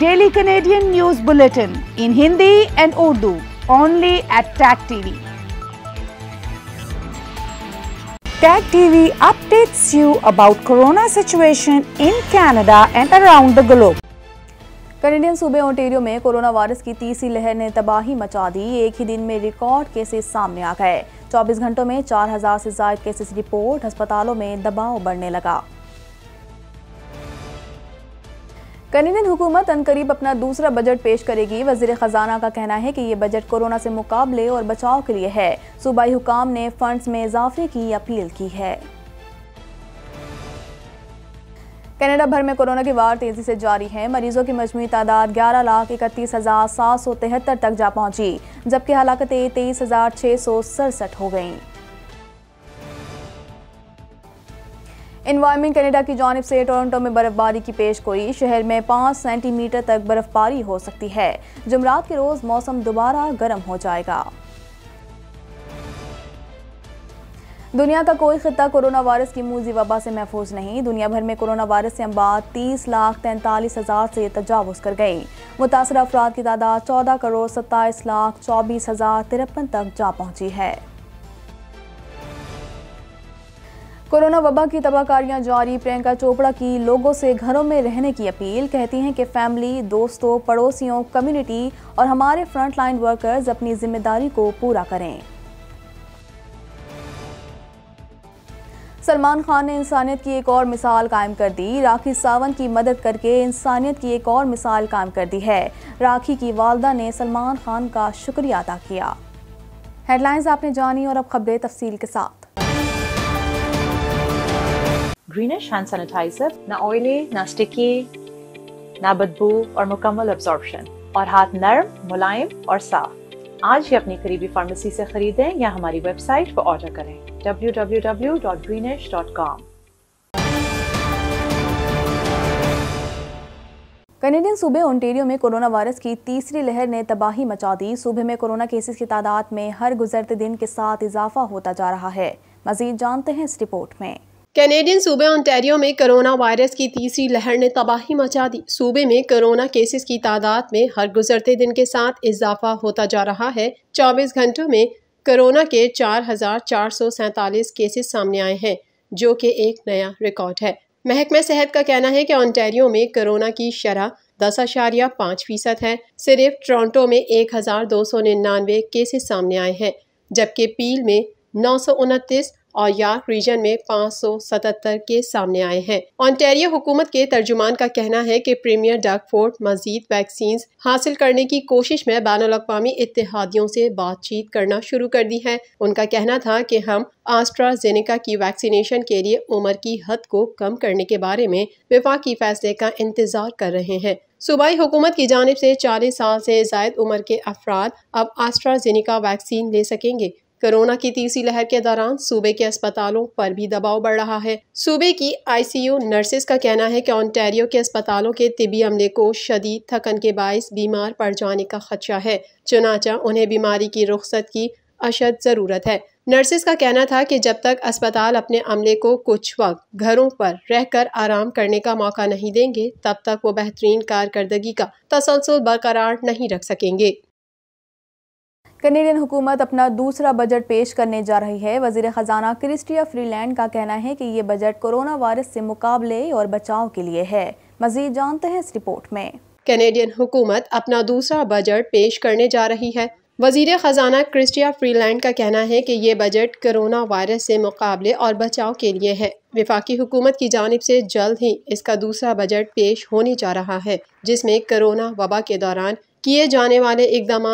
daily Canadian news bulletin in Hindi and Urdu only at tag TV tag TV updates you about corona situation in Canada and around the globe Canadian सूबे Ontario में corona virus की तीसरी लहर ने तबाही मचा दी एक ही दिन में रिकॉर्ड केसेस सामने आ गए 24 घंटों में 4000 से ज्यादा केसेस रिपोर्ट अस्पतालों में दबाव बढ़ने लगा कनेडियन हुकूमत अनकरीब अपना दूसरा बजट पेश करेगी वजीर खजाना का कहना है कि ये बजट कोरोना से मुकाबले और बचाव के लिए है सूबाई हुकाम ने फंड्स में इजाफे की अपील की है कनाडा भर में कोरोना की वार तेजी से जारी है मरीजों की मजमू तादाद ग्यारह लाख इकतीस हजार सात सौ तिहत्तर तक जा पहुंची जबकि हलाकतें तेईस हजार छह सौ सड़सठ हो गईं इन्वायरमेंट कनेडा की जानब से टोरंटो में बर्फबारी की पेश गोई शहर में पाँच सेंटीमीटर तक बर्फबारी हो सकती है जुमरात के रोज़ मौसम दोबारा गर्म हो जाएगा दुनिया का कोई खत्ता कोरोना वायरस की मूजी वबा से महफूज नहीं दुनिया भर में कोरोना वायरस से अम्बाद तीस लाख तैंतालीस हज़ार से तजावज़ कर गई मुतासर अफराद की तादाद चौदह करोड़ सत्ताईस लाख चौबीस हज़ार तिरपन तक जा पहुंची है कोरोना वबा की तबाहकारियां जारी प्रियंका चोपड़ा की लोगों से घरों में रहने की अपील कहती हैं कि फैमिली दोस्तों पड़ोसियों कम्युनिटी और हमारे फ्रंटलाइन वर्कर्स अपनी जिम्मेदारी को पूरा करें सलमान खान ने इंसानियत की एक और मिसाल कायम कर दी राखी सावंत की मदद करके इंसानियत की एक और मिसाल कायम कर दी है राखी की वालदा ने सलमान खान का शुक्रिया अदा किया हेडलाइंस आपने जानी और अब खबरें तफसील के साथ greenish hand sanitizer, na oily na sticky na badbu और mukammal absorption और हाथ नरम मुलायम और साफ आज ही अपनी करीबी फार्मेसी से खरीदें या हमारी वेबसाइट पर ऑर्डर करें www.greenish.com कनेडियन सूबे ओंटेरियो में कोरोना वायरस की तीसरी लहर ने तबाही मचा दी सूबे में कोरोना केसेस की तादाद में हर गुजरते दिन के साथ इजाफा होता जा रहा है मजीद जानते हैं इस रिपोर्ट में कैनेडियन सूबे ओंटेरियो में कोरोना वायरस की तीसरी लहर ने तबाही मचा दी सूबे में कोरोना केसेस की तादाद में हर गुजरते दिन के साथ इजाफा होता जा रहा है 24 घंटों में कोरोना के चार केसेस सामने आए हैं जो कि एक नया रिकॉर्ड है महकमा सेहत का कहना है कि ओंटेरियो में कोरोना की शरह दस अशारिया पाँच फीसद है सिर्फ टोरंटो में एक हज़ार दो सौ निन्यानवे केसेस सामने आए हैं जबकि पील में नौ सौ उनतीस और यार्क रीजन में 577 केस सामने आए हैं ऑनटेरियो हुकूमत के तर्जुमान का कहना है कि प्रीमियर फोर्ट मजीद वैक्सीन हासिल करने की कोशिश में बैन अवी इतिहादियों से बातचीत करना शुरू कर दी है उनका कहना था कि हम आस्ट्राजेनेका की वैक्सीनेशन के लिए उम्र की हद को कम करने के बारे में की फैसले का इंतजार कर रहे हैं सूबाई हुकूमत की जानब से 40 साल से जायद उम्र के अफराद अब आस्ट्राजेनिका वैक्सीन ले सकेंगे कोरोना की तीसरी लहर के दौरान सूबे के अस्पतालों पर भी दबाव बढ़ रहा है सूबे की आईसीयू नर्सेस का कहना है कि ऑन्टेरियो के अस्पतालों के तिबी अमले को शदीद थकन के बायस बीमार पड़ जाने का खदशा है चुनाचा उन्हें बीमारी की रुख्सत की अशद ज़रूरत है नर्सेस का कहना था कि जब तक अस्पताल अपने अमले को कुछ वक्त घरों पर रहकर आराम करने का मौका नहीं देंगे तब तक वो बेहतरीन कारकर्दगी का तसलसल बरकरार नहीं रख सकेंगे कनेडियन हुकूमत अपना दूसरा बजट पेश करने जा रही है वजीर ख़जाना क्रिस्टिया फ्रीलैंड का कहना है कि ये बजट कोरोना वायरस से मुकाबले और बचाव के लिए है मजीद जानते हैं इस रिपोर्ट में कनेडियन हुकूमत अपना दूसरा बजट पेश करने जा रही है वजीर ख़जाना क्रिस्टिया फ्रीलैंड का कहना है कि ये बजट कोरोना वायरस से मुकाबले और बचाव के लिए है विफाकी हुकूमत की जानब से जल्द ही इसका दूसरा बजट पेश होने जा रहा है जिसमें कोरोना वबा के दौरान किए जाने वाले इकदाम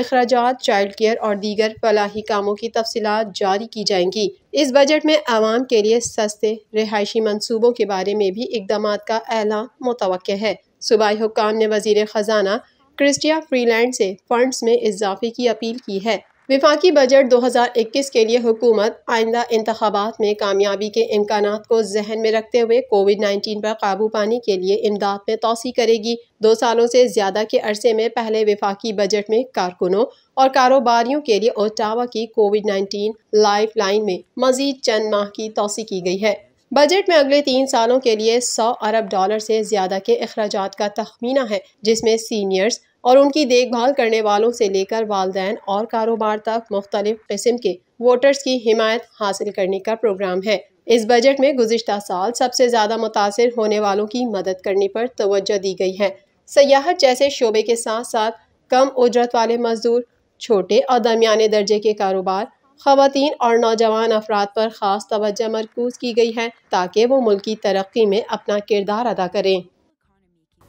अखराज चाइल्ड केयर और दीगर फलाही कामों की तफसी जारी की जाएंगी इस बजट में आवाम के लिए सस्ते रिहायशी मनसूबों के बारे में भी इकदाम का एलान मुतव है सूबाई हुकाम ने वजीर ख़जाना क्रिस्टिया फ्रीलैंड से फंड्स में इजाफे की अपील की है विफाक बजट 2021 के लिए हुकूमत आइंदा इंतबात में कामयाबी के इम्कान को जहन में रखते हुए कोविड 19 पर काबू पाने के लिए इमदाद में तोसी करेगी दो सालों से ज़्यादा के अरसे में पहले विफाक बजट में कारकुनों और कारोबारियों के लिए ओटावा की कोविड 19 लाइफ लाइन में मजीद चंद माह की तोसी की गई है बजट में अगले तीन सालों के लिए सौ अरब डॉलर से ज़्यादा के अखराज का तखमीना है जिसमें सीनियर्स और उनकी देखभाल करने वालों से लेकर वालदेन और कारोबार तक मुख्तलिफ किस्म के वोटर्स की हिमायत हासिल करने का प्रोग्राम है इस बजट में गुजशत साल सबसे ज़्यादा मुतासर होने वालों की मदद करने पर तोज्जो दी गई है सयाहत जैसे शोबे के साथ साथ कम उजरत वाले मजदूर छोटे और दरमिया दर्जे के कारोबार खातन और नौजवान अफराद पर ख़ास तोज्जो मरकूज की गई है ताकि वो मुल्क की तरक्की में अपना किरदार अदा करें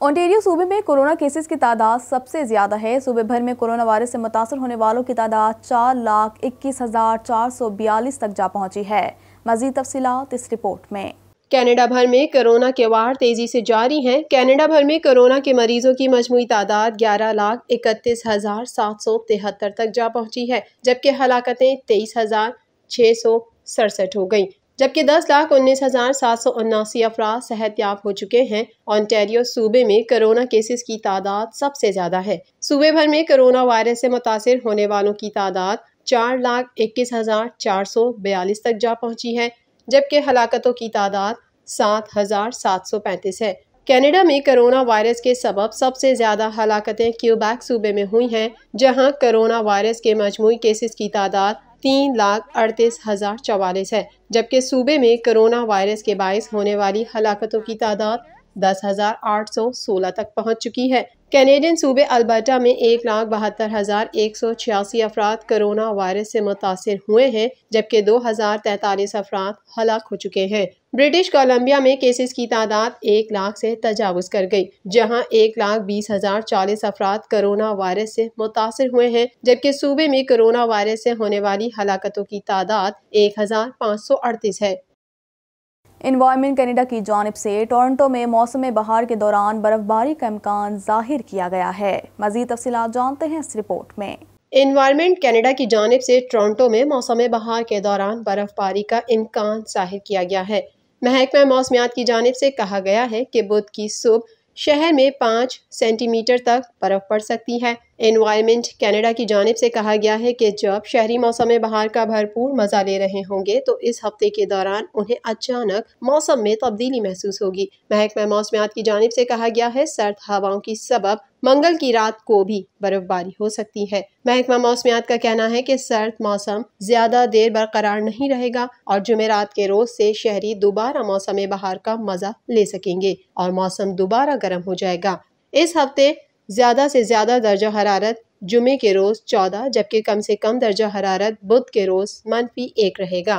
ओंटेरियो सूबे में कोरोना केसेस की तादाद सबसे ज़्यादा है सूबे भर में कोरोना वायरस से मुतासर होने वालों की तादाद चार लाख इक्कीस हज़ार चार सौ बयालीस तक जा पहुंची है मजीद तफसीत इस रिपोर्ट में कनाडा भर में कोरोना के वार तेजी से जारी हैं कनाडा भर में कोरोना के मरीजों की मजमू तादाद ग्यारह लाख इकतीस हजार सात सौ तिहत्तर तक जा पहुंची है जबकि हलाकतें तेईस हजार छः सौ सड़सठ हो गयी जबकि दस लाख उन्नीस हज़ार सात सौ उन्नासी अफराद सेहत याब हो चुके हैं ऑनटेरियो सूबे में कोरोना केसेस की तादाद सबसे ज़्यादा है सूबे भर में कोरोना वायरस से मुतासर होने वालों की तादाद चार लाख इक्कीस हज़ार चार सौ बयालीस तक जा पहुंची है जबकि हलाकतों की तादाद सात हज़ार सात सौ पैंतीस है कनाडा में कोरोना वायरस के सबब सबसे ज़्यादा हलाकतें क्यूबैक सूबे में हुई हैं जहां कोरोना वायरस के मजमू केसेस की तादाद तीन लाख अड़तीस हज़ार चवालीस है जबकि सूबे में कोरोना वायरस के बायस होने वाली हलाकतों की तादाद दस हज़ार आठ सौ सोलह तक पहुँच चुकी है कैनेडियन सूबे अल्बर्टा में एक लाख बहत्तर हज़ार एक सौ छियासी अफराद करोना वायरस से मुतासर हुए हैं जबकि दो हज़ार तैंतालीस अफराद हलाक हो चुके हैं ब्रिटिश कोलंबिया में केसेस की तादाद एक लाख से तजावज़ कर गई जहां एक लाख बीस हज़ार चालीस अफराद करोना वायरस से मुतासर हुए हैं जबकि सूबे में करोना वायरस से होने वाली हलाकतों की तादाद एक हज़ार पाँच सौ अड़तीस है इन्वायरमेंट कनेडा की जानब से टोरंटो में मौसम बहार के दौरान बर्फबारी का इम्कान जाहिर किया गया है मजीद तफसी जानते हैं इस रिपोर्ट में इन्वायरमेंट कनाडा की जानब से टोरंटो में मौसम बहार के दौरान बर्फबारी का इम्कान जाहिर किया गया है महकमा मौसमियात की जानब से कहा गया है कि बुध की सुबह शहर में पाँच सेंटीमीटर तक बर्फ़ पड़ सकती है इन्वायरमेंट कनाडा की जानब से कहा गया है कि जब शहरी मौसम बहार का भरपूर मज़ा ले रहे होंगे तो इस हफ्ते के दौरान उन्हें अचानक मौसम में तब्दीली महसूस होगी महकमा मौसमियात की जानब से कहा गया है सर्द हवाओं की सबब मंगल की रात को भी बर्फबारी हो सकती है महकमा मौसमियात का कहना है कि सर्द मौसम ज्यादा देर बरकरार नहीं रहेगा और जुमेरात के रोज से शहरी दोबारा मौसम बहार का मजा ले सकेंगे और मौसम दोबारा गर्म हो जाएगा इस हफ्ते ज़्यादा से ज़्यादा दर्जा हरारत जुमे के रोज़ चौदह जबकि कम से कम दर्जा हरारत बुध के रोज़ मनफी एक रहेगा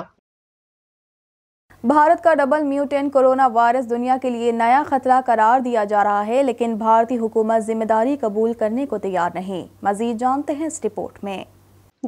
भारत का डबल म्यूटेंट कोरोना वायरस दुनिया के लिए नया खतरा करार दिया जा रहा है लेकिन भारतीय हुकूमत जिम्मेदारी कबूल करने को तैयार नहीं मजीद जानते हैं इस रिपोर्ट में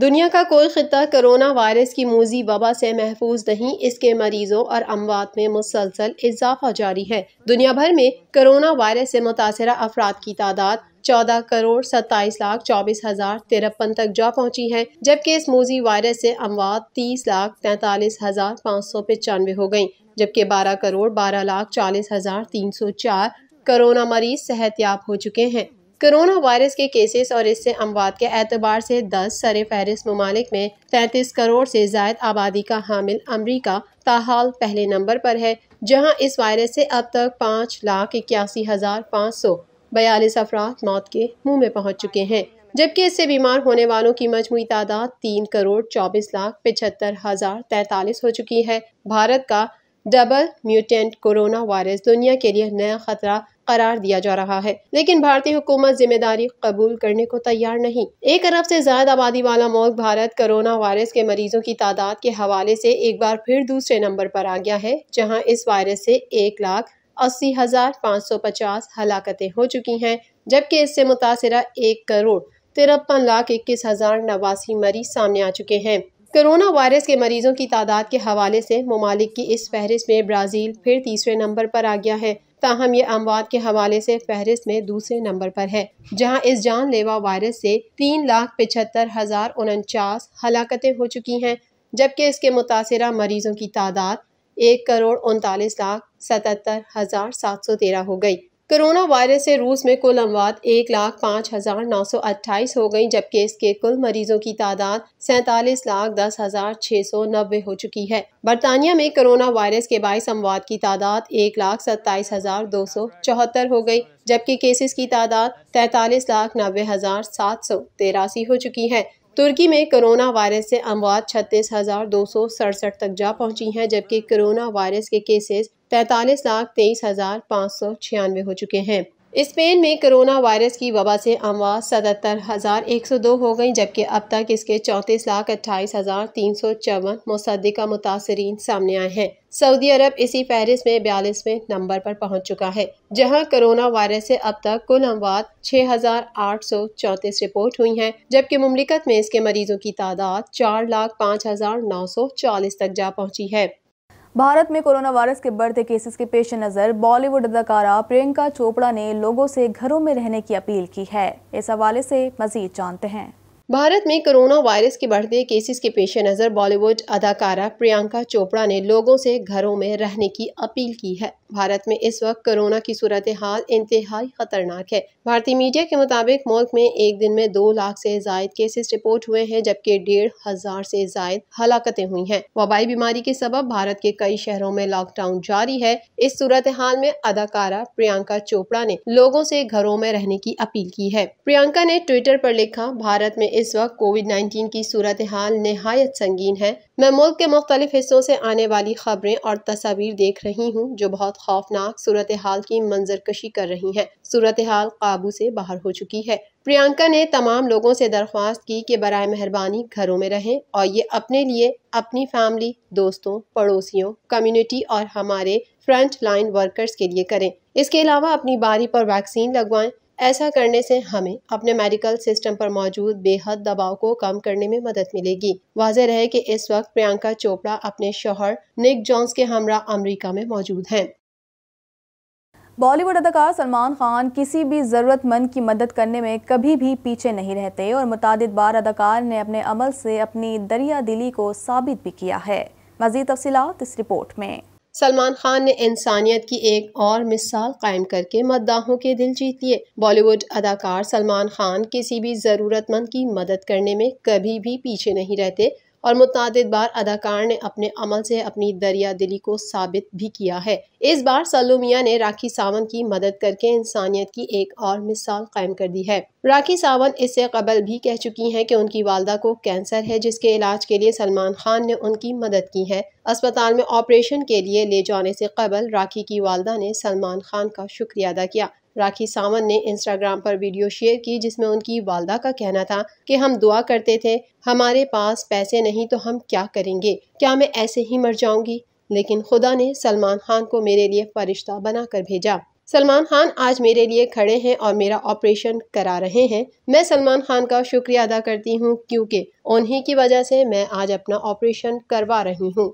दुनिया का कोई ख़त्ता कोरोना वायरस की मूजी वबा से महफूज नहीं इसके मरीजों और अमवात में मुसलसल इजाफा जारी है दुनिया भर में कोरोना वायरस से मुतासर अफराद की तादाद चौदह करोड़ सत्ताईस लाख चौबीस हजार तिरपन तक जा पहुंची है जबकि इस मूजी वायरस से अमवात तीस लाख तैतालीस हजार पाँच सौ पचानवे हो गयी जबकि बारह करोड़ बारह लाख चालीस हजार तीन सौ चार कोरोना मरीज याब हो चुके हैं कोरोना वायरस के केसेस और इससे अमवात के एतबार से 10 सर फहरिस्त ममालिक में 33 करोड़ से जायद आबादी का हामिल अमरीका ताहाल पहले नंबर पर है जहां इस वायरस से अब तक पाँच लाख इक्यासी हज़ार पाँच सौ बयालीस अफराद मौत के मुंह में पहुंच चुके हैं जबकि इससे बीमार होने वालों की मजमू तादाद तीन करोड़ चौबीस लाख पिछहत्तर हज़ार तैतालीस हो चुकी है भारत का डबल म्यूटेंट कोरोना वायरस दुनिया के लिए नया खतरा करार दिया जा रहा है लेकिन भारतीय हुकूमत जिम्मेदारी कबूल करने को तैयार नहीं एक अरब से ज्यादा आबादी वाला मुल्क भारत कोरोना वायरस के मरीजों की तादाद के हवाले से एक बार फिर दूसरे नंबर पर आ गया है जहां इस वायरस से एक लाख अस्सी हजार पाँच सौ पचास हलाकतें हो चुकी हैं जबकि इससे मुतासरा एक करोड़ तिरपन लाख इक्कीस हजार नवासी मरीज सामने आ चुके हैं कोरोना वायरस के मरीजों की तादाद के हवाले से ममालिक की इस फहरिस्त में ब्राज़ील फिर तीसरे नंबर पर आ गया है ताहम ये अमवात के हवाले से फहरिस्त में दूसरे नंबर पर है जहां इस जानलेवा वायरस से तीन लाख पिछहत्तर हज़ार उनचास हलाकतें हो चुकी हैं जबकि इसके मुतासर मरीजों की तादाद एक करोड़ उनतालीस लाख सतहत्तर हज़ार सात सौ तेरह हो गई कोरोना वायरस से रूस में कुल अमवात एक लाख पाँच हज़ार नौ सौ अट्ठाईस हो गई जबकि इसके कुल मरीजों की तादाद सैतालीस लाख दस हज़ार छः सौ नब्बे हो चुकी है बरतानिया में कोरोना वायरस के बाईस अमवात की तादाद एक लाख सत्ताईस हज़ार दो सौ चौहत्तर हो गई जबकि केसेस की तादाद तैतालीस लाख नब्बे हज़ार सात सौ तेरासी हो चुकी है तुर्की में कोरोना वायरस से अमवात छत्तीस हज़ार दो सौ सड़सठ तक जा पहुंची हैं जबकि कोरोना वायरस के केसेस पैंतालीस लाख तेईस हज़ार पाँच सौ छियानवे हो चुके हैं स्पेन में कोरोना वायरस की वबा से अमवात सतहत्तर हज़ार एक सौ दो हो गई जबकि अब तक इसके चौंतीस लाख अट्ठाईस हज़ार तीन सौ चौवन मुसदा मुतासरी सामने आए हैं सऊदी अरब इसी फहरिस्त में बयालीसवें नंबर पर पहुंच चुका है जहां कोरोना वायरस से अब तक कुल अमवात छः हज़ार आठ सौ चौंतीस रिपोर्ट हुई हैं जबकि मुमलिकत में इसके मरीजों की तादाद चार लाख पाँच हज़ार नौ सौ चालीस तक जा पहुंची है भारत में कोरोना वायरस के बढ़ते केसेस के पेश नज़र बॉलीवुड अदाकारा प्रियंका चोपड़ा ने लोगों से घरों में रहने की अपील की है इस हवाले से मजीद जानते हैं भारत में कोरोना वायरस के बढ़ते केसेस के पेश नज़र बॉलीवुड अदाकारा प्रियंका चोपड़ा ने लोगों से घरों में रहने की अपील की है भारत में इस वक्त कोरोना की सूरत हाल इंतहाई खतरनाक है भारतीय मीडिया के मुताबिक मुल्क में एक दिन में दो लाख से जायद केसेस रिपोर्ट हुए हैं जबकि डेढ़ हजार से जायद हलाकतें हुई हैं वबाई बीमारी के सबब भारत के कई शहरों में लॉकडाउन जारी है इस सूरत हाल में अदाकारा प्रियंका चोपड़ा ने लोगों से घरों में रहने की अपील की है प्रियंका ने ट्विटर पर लिखा भारत में इस वक्त कोविड नाइन्टीन की सूरत हाल नहायत संगीन है मैं मुल्क के मुख्तलिफ हिस्सों से आने वाली खबरें और तस्वीर देख रही हूँ जो बहुत खौफनाक सूरत हाल की मंजरकशी कर रही हैं सूरत हाल काबू से बाहर हो चुकी है प्रियंका ने तमाम लोगों से दरख्वास्त की कि बर मेहरबानी घरों में रहें और ये अपने लिए अपनी फैमिली दोस्तों पड़ोसियों कम्युनिटी और हमारे फ्रंट लाइन वर्कर्स के लिए करें इसके अलावा अपनी बारी पर वैक्सीन लगवाएं ऐसा करने से हमें अपने मेडिकल सिस्टम पर मौजूद बेहद दबाव को कम करने में मदद मिलेगी वाजह रहे कि इस वक्त प्रियंका चोपड़ा अपने शोहर निक जॉन्स के हमरा अमरीका में मौजूद हैं बॉलीवुड अदाकार सलमान खान किसी भी ज़रूरतमंद की मदद करने में कभी भी पीछे नहीं रहते और मुतद बार अदाकार ने अपने अमल से अपनी दरिया दिली को साबित भी किया है मज़ीद तफसीत इस रिपोर्ट में सलमान खान ने इंसानियत की एक और मिसाल कायम करके मद्दाहों के दिल जीत लिए बॉलीवुड अदाकार सलमान खान किसी भी ज़रूरतमंद की मदद करने में कभी भी पीछे नहीं रहते और मुतद बार अदाकार ने अपने अमल से अपनी दरिया दिली को साबित भी किया है इस बार सलोमिया ने राखी सावंत की मदद करके इंसानियत की एक और मिसाल कायम कर दी है राखी सावंत इससे कबल भी कह चुकी हैं कि उनकी वालदा को कैंसर है जिसके इलाज के लिए सलमान खान ने उनकी मदद की है अस्पताल में ऑपरेशन के लिए ले जाने से कबल राखी की वालदा ने सलमान खान का शुक्रिया अदा किया राखी सावंत ने इंस्टाग्राम पर वीडियो शेयर की जिसमें उनकी वालदा का कहना था कि हम दुआ करते थे हमारे पास पैसे नहीं तो हम क्या करेंगे क्या मैं ऐसे ही मर जाऊंगी लेकिन खुदा ने सलमान खान को मेरे लिए फरिश्ता बना कर भेजा सलमान खान आज मेरे लिए खड़े हैं और मेरा ऑपरेशन करा रहे हैं मैं सलमान खान का शुक्रिया अदा करती हूँ क्योंकि उन्हीं की वजह से मैं आज अपना ऑपरेशन करवा रही हूँ